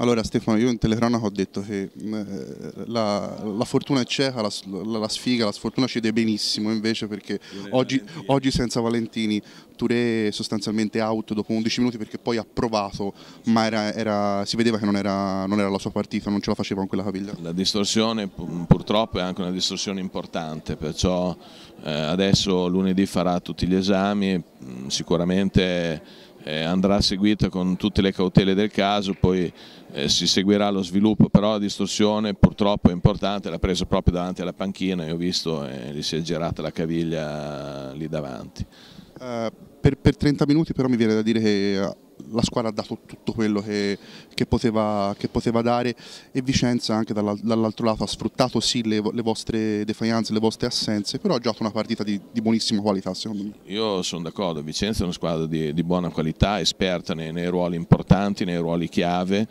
Allora Stefano, io in telecronaca ho detto che mm, la, la fortuna è cieca, la, la, sfiga, la sfortuna cede benissimo invece perché oggi, oggi, senza Valentini Touré sostanzialmente out dopo 11 minuti perché poi ha provato ma era, era, si vedeva che non era, non era, la sua partita, non ce la faceva con quella caviglia. La distorsione purtroppo è anche una distorsione importante perciò eh, adesso lunedì farà tutti gli esami mm, sicuramente eh, andrà seguita con tutte le cautele del caso, poi eh, si seguirà lo sviluppo, però la distorsione purtroppo è importante, l'ha preso proprio davanti alla panchina e ho visto eh, gli si è girata la caviglia lì davanti. Uh, per, per 30 minuti però mi viene da dire che la squadra ha dato tutto quello che, che, poteva, che poteva, dare e Vicenza anche dall'altro lato ha sfruttato sì le, le, vostre defianze, le vostre assenze, però ha giocato una partita di, di buonissima qualità secondo me. Io sono d'accordo, Vicenza è una squadra di, di buona qualità, esperta nei, nei ruoli importanti, nei ruoli chiave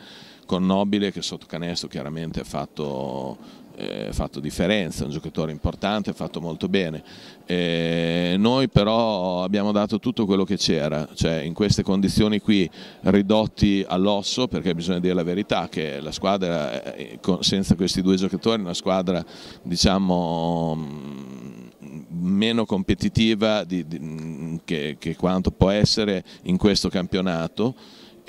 con Nobile che sotto canestro chiaramente ha fatto eh, fatto differenza, è un giocatore importante, ha fatto molto bene. Eh, noi però abbiamo dato tutto quello che c'era, cioè in queste condizioni qui ridotti all'osso, perché bisogna dire la verità che la squadra eh, senza questi due giocatori è una squadra diciamo mm, meno competitiva di, di, mm, che, che quanto può essere in questo campionato.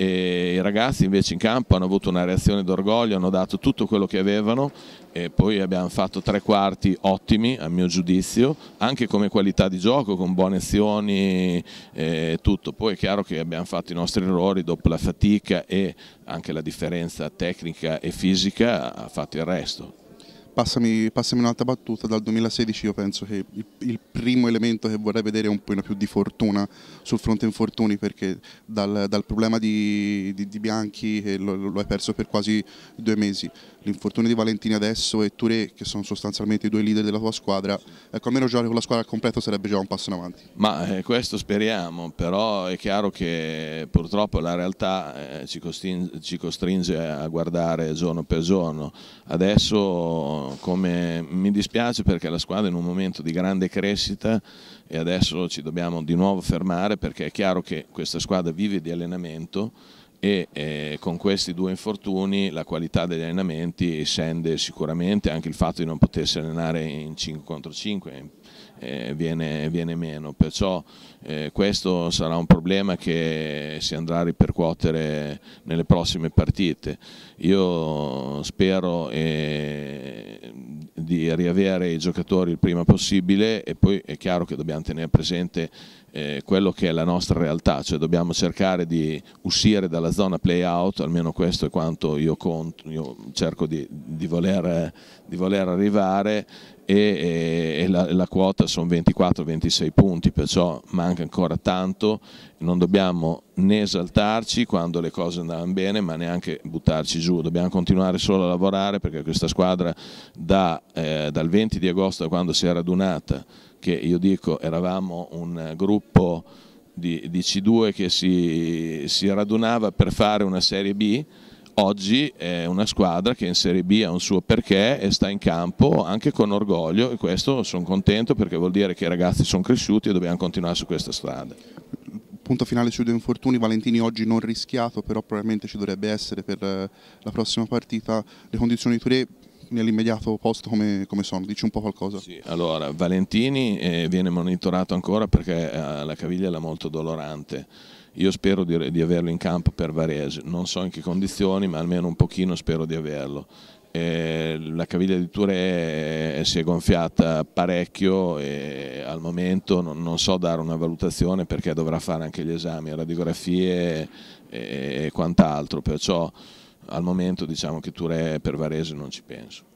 E i ragazzi invece in campo hanno avuto una reazione d'orgoglio, hanno dato tutto quello che avevano e poi abbiamo fatto tre quarti ottimi a mio giudizio, anche come qualità di gioco, con buone azioni e tutto. Poi è chiaro che abbiamo fatto i nostri errori dopo la fatica e anche la differenza tecnica e fisica ha fatto il resto. Passami, passami, un'altra battuta, dal 2016 io penso che il, il, primo elemento che vorrei vedere è un po' più di fortuna sul fronte infortuni perché dal, dal problema di, di, di Bianchi che lo, lo, hai perso per quasi due mesi, l'infortunio di Valentini adesso e Touré che sono sostanzialmente i due leader della tua squadra, ecco almeno giocare con la squadra completa sarebbe già un passo in avanti. Ma eh, questo speriamo, però è chiaro che purtroppo la realtà eh, ci, costringe, ci costringe a guardare giorno per giorno, adesso come, mi dispiace perché la squadra è in un momento di grande crescita e adesso ci dobbiamo di nuovo fermare perché è chiaro che questa squadra vive di allenamento e eh, con questi due infortuni la qualità degli allenamenti scende sicuramente, anche il fatto di non potersi allenare in 5 contro 5 eh, viene, viene, meno, perciò eh, questo sarà un problema che si andrà a ripercuotere nelle prossime partite. Io spero eh, di riavere i giocatori il prima possibile e poi è chiaro che dobbiamo tenere presente eh, quello che è la nostra realtà, cioè dobbiamo cercare di uscire dalla zona play out, almeno questo è quanto io, conto, io cerco di, di, voler, di, voler, arrivare e, e la, la quota sono 24-26 punti, perciò manca ancora tanto, non dobbiamo né esaltarci quando le cose andavano bene ma neanche buttarci giù, dobbiamo continuare solo a lavorare perché questa squadra da, eh, dal 20 di agosto quando si è radunata che io dico eravamo un eh, gruppo di, di C2 che si, si, radunava per fare una Serie B, oggi è una squadra che in Serie B ha un suo perché e sta in campo anche con orgoglio e questo sono contento perché vuol dire che i ragazzi sono cresciuti e dobbiamo continuare su questa strada. Punto finale sui due infortuni, Valentini oggi non rischiato, però probabilmente ci dovrebbe essere per eh, la prossima partita. Le condizioni di Touré nell'immediato posto come, come, sono? Dici un po' qualcosa. Sì, allora Valentini eh, viene monitorato ancora perché eh, la caviglia l'ha molto dolorante. Io spero di, di, averlo in campo per Varese, non so in che condizioni, ma almeno un pochino spero di averlo. Eh, la caviglia di Touré si è gonfiata parecchio e al momento non, non so dare una valutazione perché dovrà fare anche gli esami, radiografie e, e quant'altro, perciò al momento diciamo che Touré per Varese non ci penso.